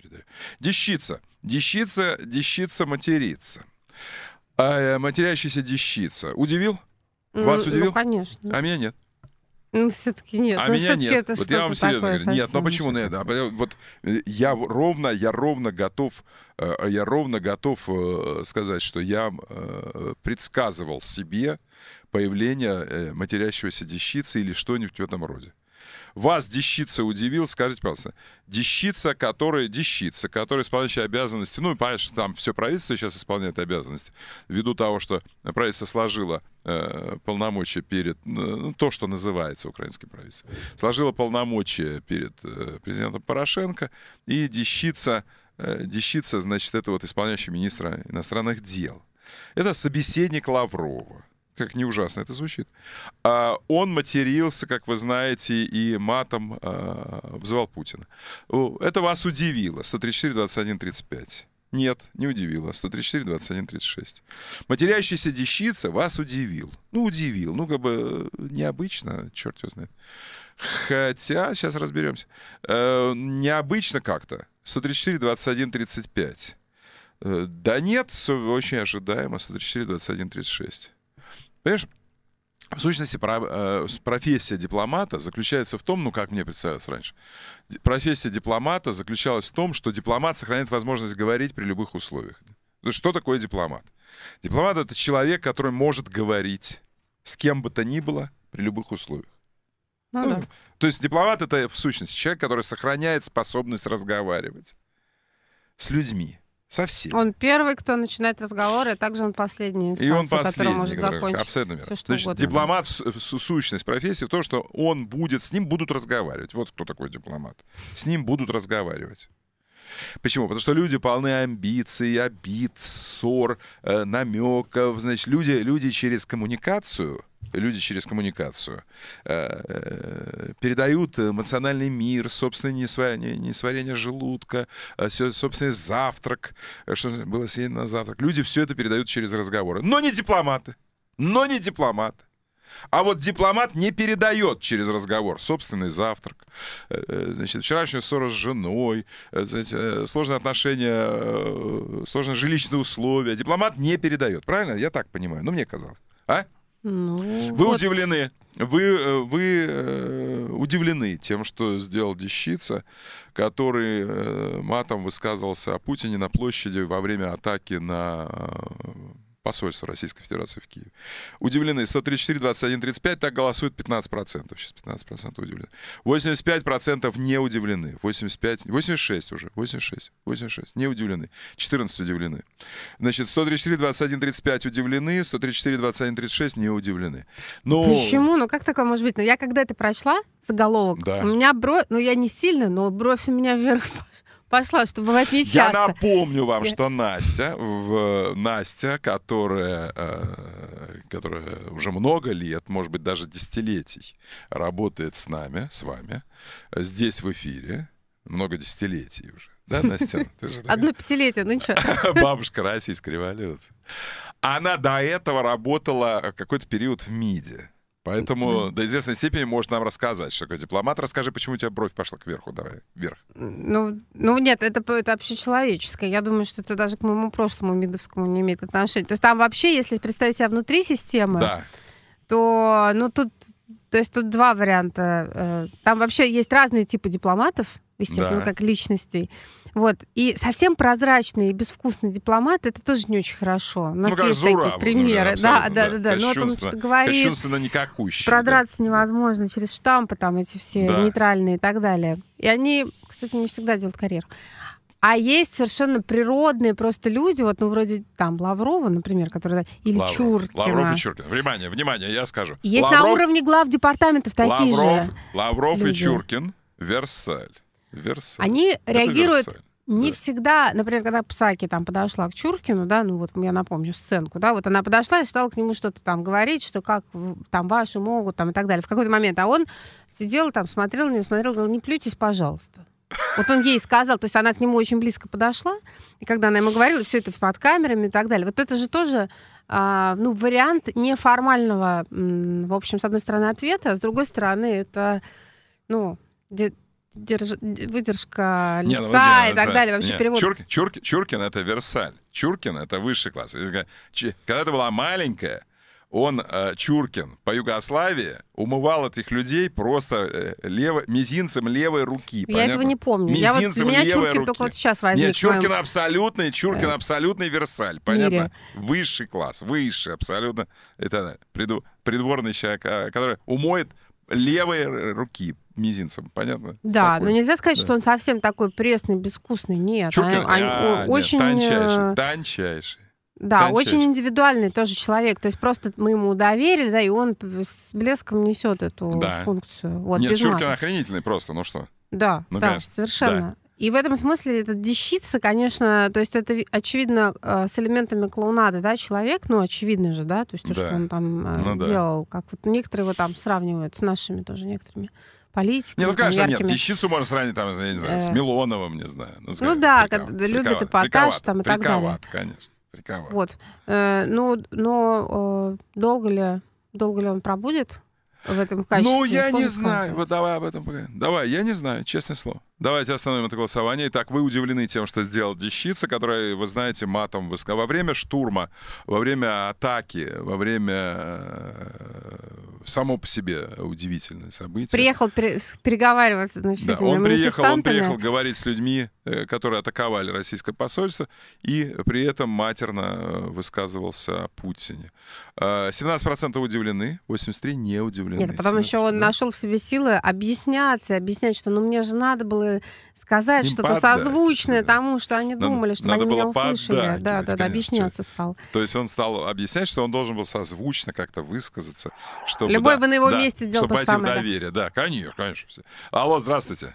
передаю. Дещица. Дещица, дещица матерится. А, э, матерящаяся дещица. Удивил? Вас ну, удивил? Ну, конечно. А меня нет. Ну, все-таки нет. А но ну, меня нет. Это вот я вам серьезно говорю. Нет, но ну, почему нет? А, э, вот э, я ровно, я ровно готов, я ровно готов сказать, что я предсказывал себе появление матерящегося дещицы или что-нибудь в этом роде. Вас дещица удивил, скажите, пожалуйста, дещица, которая дещица, которая исполняющая обязанности, ну, понятно, что там все правительство сейчас исполняет обязанности, ввиду того, что правительство сложило э, полномочия перед, э, ну, то, что называется украинским правительством, сложило полномочия перед э, президентом Порошенко, и дещица, э, дещица, значит, это вот исполняющий министра иностранных дел. Это собеседник Лаврова как не ужасно это звучит. А, он матерился, как вы знаете, и матом а, обзывал Путина. Это вас удивило. 134, 21, 35. Нет, не удивило. 134, 21, 36. Матерящийся дещица вас удивил. Ну, удивил. Ну, как бы э, необычно, черт его знает. Хотя, сейчас разберемся. Э, необычно как-то. 134, 21, 35. Э, да нет, очень ожидаемо. 134, 21, 36. Понимаешь? В сущности, э, профессия дипломата заключается в том, ну, как мне представилось раньше, профессия дипломата заключалась в том, что дипломат сохраняет возможность говорить при любых условиях. Что такое дипломат? Дипломат — это человек, который может говорить с кем бы то ни было при любых условиях. Ну, ну, да. То есть дипломат — это, в сущности, человек, который сохраняет способность разговаривать с людьми. Со Он первый, кто начинает разговоры, а также он последний, инстанция, и он последний, который закончить абсолютно верно. все, что Значит, угодно. дипломат, сущность профессии, то, что он будет, с ним будут разговаривать. Вот кто такой дипломат. С ним будут разговаривать. Почему? Потому что люди полны амбиций, обид, ссор, э, намеков. Значит, люди, люди через коммуникацию люди через коммуникацию. Э, э, передают эмоциональный мир, собственное несварение желудка, э, собственный завтрак, что было съедено на завтрак. Люди все это передают через разговоры. Но не дипломаты. Но не дипломаты. А вот дипломат не передает через разговор собственный завтрак, значит, вчерашнюю ссору с женой, значит, сложные отношения, сложные жилищные условия. Дипломат не передает, правильно? Я так понимаю. Ну, мне казалось. А? Ну, вы вот... удивлены. Вы, э, вы э, удивлены тем, что сделал Дещица, который э, матом высказывался о Путине на площади во время атаки на Посольство Российской Федерации в Киеве. Удивлены. 134, 21, 35. Так голосуют 15%. Сейчас 15% удивлены. 85% не удивлены. 85, 86 уже. 86. 86. Не удивлены. 14 удивлены. Значит, 134, 21, 35 удивлены. 134, 21, 36 не удивлены. Но... Почему? Ну как такое может быть? Но ну, я когда это прочла, заголовок, да. у меня бровь, ну я не сильно, но бровь у меня вверх пошла, что бывает нечасто. Я напомню вам, что Настя, в, Настя, которая, э, которая уже много лет, может быть, даже десятилетий, работает с нами, с вами, здесь в эфире, много десятилетий уже. Да, Настя? Одно пятилетие, ну что? Бабушка российской революции. Она до этого работала какой-то период в МИДе. Поэтому до известной степени можешь нам рассказать, что такое дипломат. Расскажи, почему у тебя бровь пошла кверху, давай, вверх. Ну, ну нет, это, это общечеловеческое. Я думаю, что это даже к моему прошлому МИДовскому не имеет отношения. То есть там вообще, если представить себя внутри системы, да. то ну тут то есть тут два варианта. Э, там вообще есть разные типы дипломатов, естественно, да. как личностей. Вот. И совсем прозрачный и безвкусный дипломат это тоже не очень хорошо. У нас ну, есть Зураб, такие ну примеры. да, да, да, да. Но о том, что говорит. никакущий. Продраться да. невозможно через штампы, там эти все да. нейтральные и так далее. И они, кстати, не всегда делают карьеру. А есть совершенно природные просто люди, вот, ну, вроде там Лаврова, например, который... Или Лавров. Чуркина. Лавров и Чуркин. Внимание, внимание, я скажу. Есть Лавров... на уровне глав департаментов такие Лавров, же Лавров люди. и Чуркин. Версаль. Версаль. Они Это реагируют Версаль. Не да. всегда, например, когда Псаки там подошла к Чуркину, да, ну вот я напомню сценку, да, вот она подошла и стала к нему что-то там говорить, что как там ваши могут, там и так далее. В какой-то момент, а он сидел там, смотрел, не смотрел, говорил, не плюйтесь, пожалуйста. Вот он ей сказал, то есть она к нему очень близко подошла, и когда она ему говорила, все это под камерами и так далее. Вот это же тоже а, ну, вариант неформального, в общем, с одной стороны, ответа, а с другой стороны, это, ну, Держ... выдержка ну, лица Нет, ну, и так далее. Вообще Нет. перевод. Чурк, Чурк, Чуркин это Версаль. Чуркин это высший класс. Когда ты была маленькая, он, э, Чуркин, по Югославии умывал этих людей просто э, лево, мизинцем левой руки. Я понятно? этого не помню. Мизинцем я вот, меня левой Чуркин руки. только вот сейчас возник. Нет, Чуркин моем... абсолютный, Чуркин да. Э, абсолютный Версаль, понятно? Мире. Высший класс, высший абсолютно. Это приду, придворный человек, который умоет левой руки, мизинцем, понятно? Да, такой. но нельзя сказать, да. что он совсем такой пресный, безвкусный. Нет, Чукер... а, а, а, нет очень... тончайший, э, тончайший. Да, Кончаешь. очень индивидуальный тоже человек. То есть просто мы ему доверили, да, и он с блеском несет эту да. функцию. Вот, Нет, Чуркин мата. охренительный просто, ну что? Да, ну, да, совершенно. Да. И в этом смысле этот дещица, конечно, то есть это, очевидно, э, с элементами клоунады, да, человек, ну, очевидно же, да, то есть то, да. что он там э, ну, делал, да. как вот некоторые его там сравнивают с нашими тоже некоторыми политиков. Не, ну, конечно, яркими... нет, Тищицу можно сравнить, там, я не знаю, с э. Милоновым, не знаю. Ну, ну да, прикав... любит эпатаж там и так далее. конечно. Приковат. Вот. Э, ну, но э, долго ли, долго ли он пробудет в этом ну, качестве? Ну, я не знаю. Вот давай об этом поговорим. Давай, я не знаю, честное слово. Давайте остановим это голосование. Итак, вы удивлены тем, что сделал Дещица, который, вы знаете, матом высказал. Во время штурма, во время атаки, во время само по себе удивительное событие. Приехал пере- переговариваться значит, ну, да, с этими он приехал, он приехал говорить с людьми, э, которые атаковали российское посольство, и при этом матерно э, высказывался о Путине. 17% э, удивлены, 83% не удивлены. Нет, потом 17, еще он да? нашел в себе силы объясняться, объяснять, что ну мне же надо было сказать что-то созвучное тому, что они думали, что они меня услышали. Поддать, да, да, конечно, да, объясняться стал. То есть он стал объяснять, что он должен был созвучно как-то высказаться, чтобы Любой да, бы на его да, месте сделал то же самое. доверия, да, конечно, конечно. Алло, здравствуйте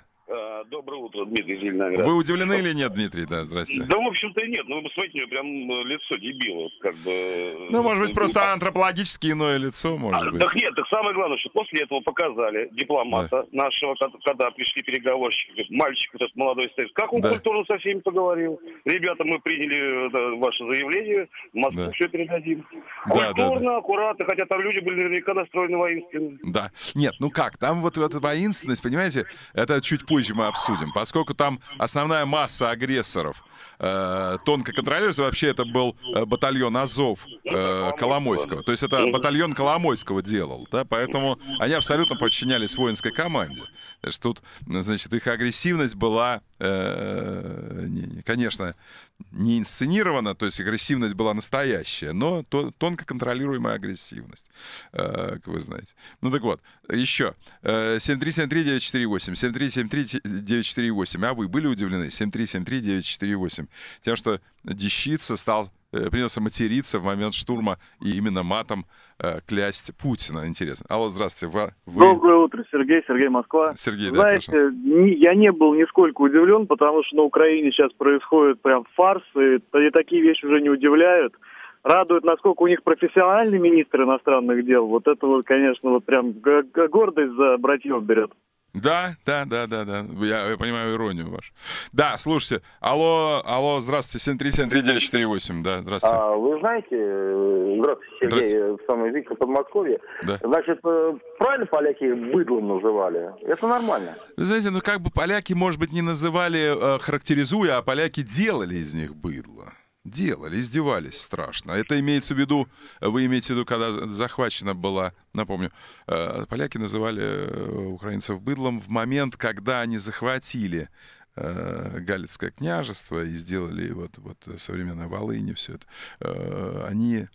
доброе утро, Дмитрий Зеленоград. Вы удивлены или нет, Дмитрий? Да, здрасте. Да, в общем-то, нет. Ну, вы посмотрите, у него прям э, лицо дебило, как бы... Ну, может быть, ну, просто антропологически иное лицо, может а, быть. Так нет, так самое главное, что после этого показали дипломата да. нашего, когда пришли переговорщики, мальчик этот молодой стоит, как он да. культурно со всеми поговорил. Ребята, мы приняли э, ваше заявление, в Москву да. все передадим. Да, культурно, да, да. аккуратно, хотя там люди были наверняка настроены воинственно. Да. Нет, ну как, там вот эта воинственность, понимаете, это чуть позже мы обсудим, поскольку там основная масса агрессоров э, тонко контролируется. Вообще это был э, батальон Азов э, Коломойского. То есть это батальон Коломойского делал, да, поэтому они абсолютно подчинялись воинской команде. То есть тут, значит, их агрессивность была, э, не, не, конечно, не инсценирована, то есть агрессивность была настоящая, но то, тонко контролируемая агрессивность, э, как вы знаете. Ну так вот, еще. 7373948, э, 948. А вы были удивлены? 7373948. Тем, что Дещица стал э, принялся материться в момент штурма и именно матом э, клясть Путина. Интересно. Алло, здравствуйте. Вы... Доброе утро, Сергей. Сергей, Москва. Сергей, Знаете, да, не, я не был нисколько удивлен, потому что на Украине сейчас происходит прям фарсы, и, и такие вещи уже не удивляют радует, насколько у них профессиональный министр иностранных дел. Вот это вот, конечно, вот прям гордость за братьев берет. Да, да, да, да, да. Я, я понимаю иронию вашу. Да, слушайте. Алло, алло, здравствуйте, 7373948. Да, здравствуйте. А, вы знаете, э, здравствуйте, Сергей, здравствуйте. Э, самый Виктор Подмосковье. Да. Значит, э, правильно поляки их быдлом называли? Это нормально. Вы знаете, ну как бы поляки, может быть, не называли, характеризуя, а поляки делали из них быдло делали, издевались страшно. Это имеется в виду, вы имеете в виду, когда захвачена была, напомню, э, поляки называли э, украинцев быдлом в момент, когда они захватили э, Галицкое княжество и сделали вот, вот современное Волынь все это, они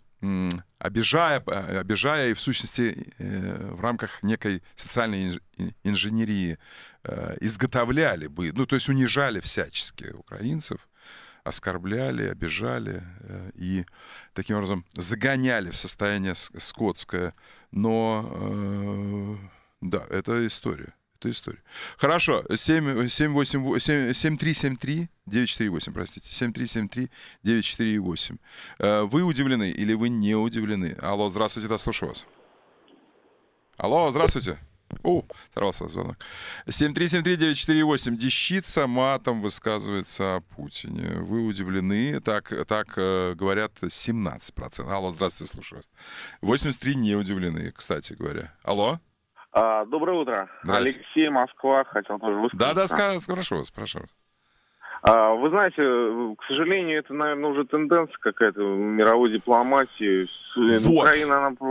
обижая, обижая и в сущности в рамках некой социальной инженерии изготовляли бы, ну то есть унижали всячески украинцев, оскорбляли, обижали э, и таким образом загоняли в состояние скотское. Но э, да, это история. Это история. Хорошо, 7373-948, простите, 7373-948. Э, вы удивлены или вы не удивлены? Алло, здравствуйте, да, слушаю вас. Алло, здравствуйте. О, сорвался звонок. 7373948. Дещица матом высказывается о Путине. Вы удивлены. Так, так э, говорят 17%. Алло, здравствуйте, слушаю вас. 83 не удивлены, кстати говоря. Алло? А, доброе утро. Алексей, Москва. Хотел тоже высказаться. Да-да, хорошо вас, прошу вас. А, вы знаете, э, к сожалению, это, наверное, уже тенденция какая-то мировой дипломатии. Э, вот. Украина, она,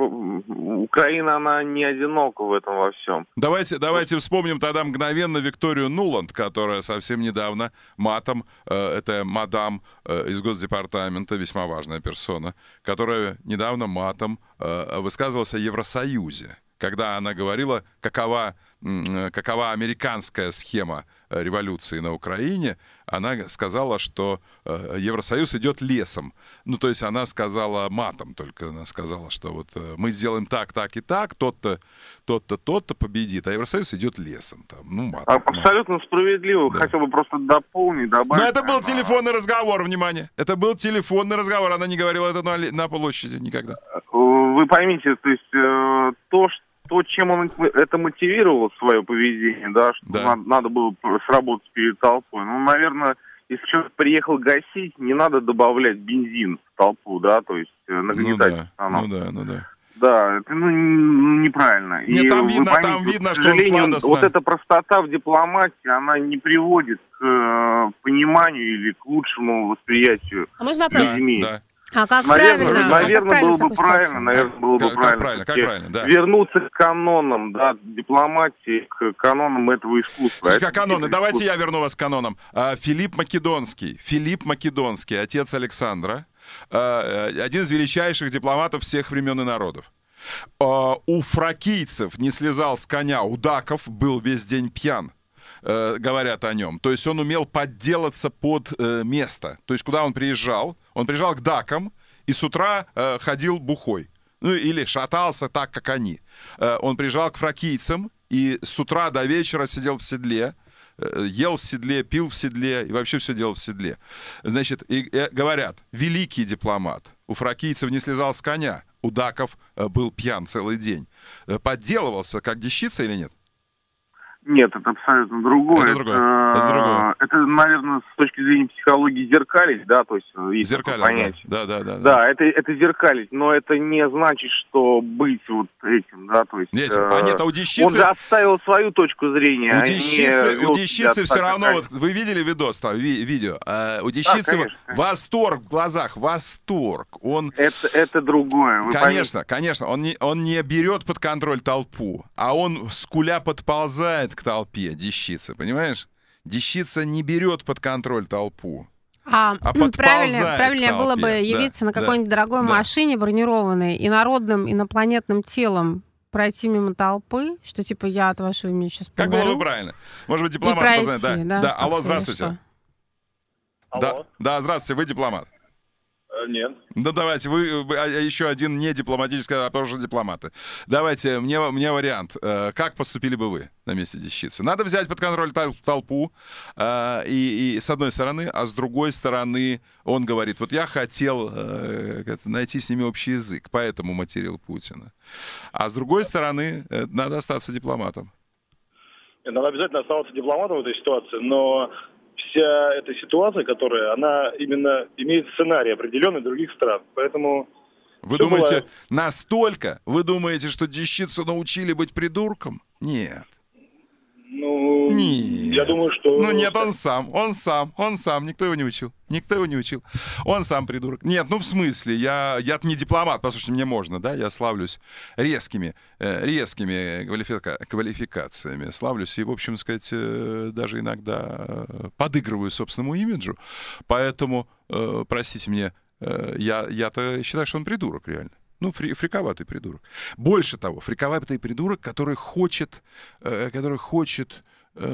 Украина, она не одинока в этом во всем. Давайте, давайте вспомним тогда мгновенно Викторию Нуланд, которая совсем недавно матом, э, это мадам э, из Госдепартамента, весьма важная персона, которая недавно матом э, высказывалась о Евросоюзе, когда она говорила, какова, э, какова американская схема Э, революции на Украине, она сказала, что э, Евросоюз идет лесом. Ну, то есть она сказала матом только, она сказала, что вот э, мы сделаем так, так и так, тот-то, тот-то, тот-то победит, а Евросоюз идет лесом. Там, ну, матом, а матом. Абсолютно справедливо, да. хотел бы просто дополнить, добавить. Но это был телефонный разговор, внимание, это был телефонный разговор, она не говорила это на, на площади никогда. Вы поймите, то есть то, что то, чем он это мотивировал свое поведение, да, что да. Надо, надо было сработать перед толпой. Ну, наверное, если человек приехал гасить, не надо добавлять бензин в толпу, да, то есть э, нагнетать. Ну да, ну да, ну да. Да, это ну, неправильно. Нет, и там видно, поймите, там видно, что он сладостно. Вот эта простота в дипломатии, она не приводит к э, пониманию или к лучшему восприятию а можно вопрос? Да, да. А как наверное, правильно? Наверное, а было правильно бы правильно, наверное, было как, бы правильно. Как правильно, как правильно, да. Вернуться к канонам, да, дипломатии, к канонам этого искусства. Слушай, а каноны, искусство. давайте я верну вас к канонам. А, Филипп Македонский, Филипп Македонский, отец Александра, а, э, один из величайших дипломатов всех времен и народов. А, у фракийцев не слезал с коня, у даков был весь день пьян. Э, говорят о нем. То есть он умел подделаться под э, место. То есть куда он приезжал? Он приезжал к дакам и с утра э, ходил бухой. Ну или шатался так, как они. Э, он приезжал к фракийцам и с утра до вечера сидел в седле э, ел в седле, пил в седле и вообще все делал в седле. Значит, и, и э, говорят, великий дипломат. У фракийцев не слезал с коня. У даков был пьян целый день. Подделывался, как дещица или нет? Нет, это абсолютно другое. Это, другое. Это, это, а, другое. это наверное, с точки зрения психологии зеркалить, да, то есть есть Зеркалить, понятие. Да, да, да. Да, да это, это зеркалить, но это не значит, что быть вот этим, да, то есть... Нет, э, а нет, а у дещицы... Он же оставил свою точку зрения. У а дещицы, а у дещицы все равно, вот вы видели видос там, ви видео? А, у дещицы да, конечно, восторг в глазах, восторг. Он... Это, это другое. Вы конечно, поймите. конечно, он не, он не берет под контроль толпу, а он скуля подползает к толпе дещица, понимаешь? Дещица не берет под контроль толпу. А, а правильно, правильнее было бы явиться да, на какой-нибудь да, дорогой да. машине бронированной и народным инопланетным телом пройти мимо толпы, что типа я от вашего имени сейчас поговорю. Как было бы правильно? Может быть, дипломат пройти, позвонит. Да, да, да. алло, здравствуйте. Алло. Да, да, здравствуйте, вы дипломат нет. Да давайте, вы, вы а, а, еще один не дипломатический, а тоже дипломаты. Давайте, мне, мне вариант. Э, как поступили бы вы на месте дещицы? Надо взять под контроль тол- толпу, э, и, и с одной стороны, а с другой стороны он говорит, вот я хотел э, найти с ними общий язык, поэтому материал Путина. А с другой стороны, э, надо остаться дипломатом. Надо обязательно оставаться дипломатом в этой ситуации, но вся эта ситуация, которая, она именно имеет сценарий определенный других стран. Поэтому вы Все думаете, бывает. настолько? Вы думаете, что дещицу научили быть придурком? Нет. Ну, нет. я думаю, что... Ну нет, он сам, он сам, он сам, никто его не учил. Никто его не учил. Он сам придурок. Нет, ну в смысле, я, я не дипломат, послушайте, мне можно, да, я славлюсь резкими, э, резкими квалифика- квалификациями, славлюсь и, в общем сказать, э, даже иногда э, подыгрываю собственному имиджу, поэтому, простите мне, я, я-то считаю, что он придурок реально. Ну, фри, фриковатый придурок. Больше того, фриковатый придурок, который хочет, э, который хочет Э,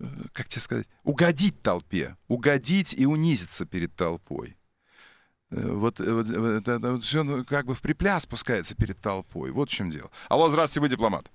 э, как тебе сказать, угодить толпе, угодить и унизиться перед толпой. Э, вот, вот, вот, вот он ну, как бы в припляс пускается перед толпой. Вот в чем дело. Алло, здравствуйте, вы дипломат.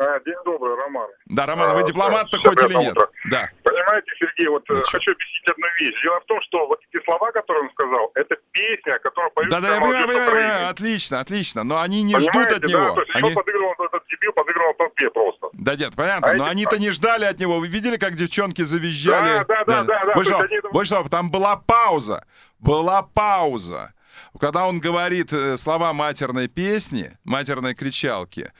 А, день добрый, Роман. Да, Роман, а, вы дипломат-то да, хоть или нет? Утро. Да понимаете, Сергей, вот э, Ничего. хочу объяснить одну вещь. Дело в том, что вот эти слова, которые он сказал, это песня, которая поют Да, да, я понимаю, понимаю, понимаю, отлично, отлично. Но они не Понимаете, ждут от да? него. То есть они... подыгрывал этот дебил, подыгрывал толпе просто. Да, нет, понятно. А но они-то не ждали от него. Вы видели, как девчонки завизжали? Да, да, да, да. да, там была пауза. Была пауза когда он говорит э, слова матерной песни, матерной кричалки,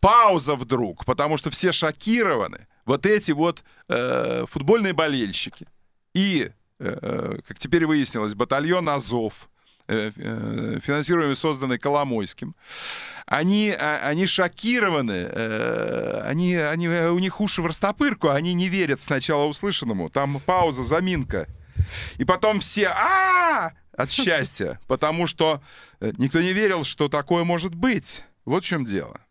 пауза вдруг, потому что все шокированы вот эти вот э, футбольные болельщики и, э, э, как теперь выяснилось, батальон Азов, э, э, финансируемый, созданный Коломойским, они, а, они шокированы, э, они, они, э, у них уши в растопырку, они не верят сначала услышанному. Там пауза, заминка. И потом все а, от счастья, потому что э, никто не верил, что такое может быть. Вот в чем дело.